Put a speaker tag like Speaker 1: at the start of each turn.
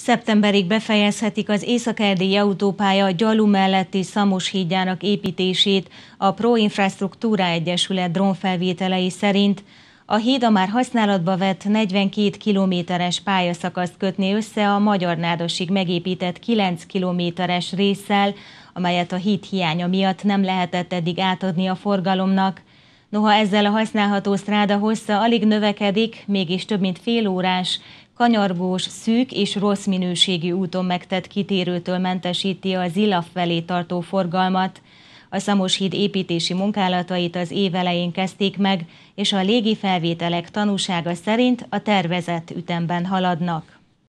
Speaker 1: Szeptemberig befejezhetik az észak erdély autópálya Gyalú melletti Szamos hídjának építését a Pro Infrastruktúra Egyesület drónfelvételei szerint. A híd a már használatba vett 42 kilométeres pályaszakaszt kötné össze a magyar Nádosig megépített 9 kilométeres résszel, amelyet a híd hiánya miatt nem lehetett eddig átadni a forgalomnak. Noha ezzel a használható stráda hossza alig növekedik, mégis több mint fél órás, kanyargós, szűk és rossz minőségű úton megtett kitérőtől mentesíti a Zilaf felé tartó forgalmat. A Szamos híd építési munkálatait az év elején kezdték meg, és a légi felvételek tanúsága szerint a tervezett ütemben haladnak.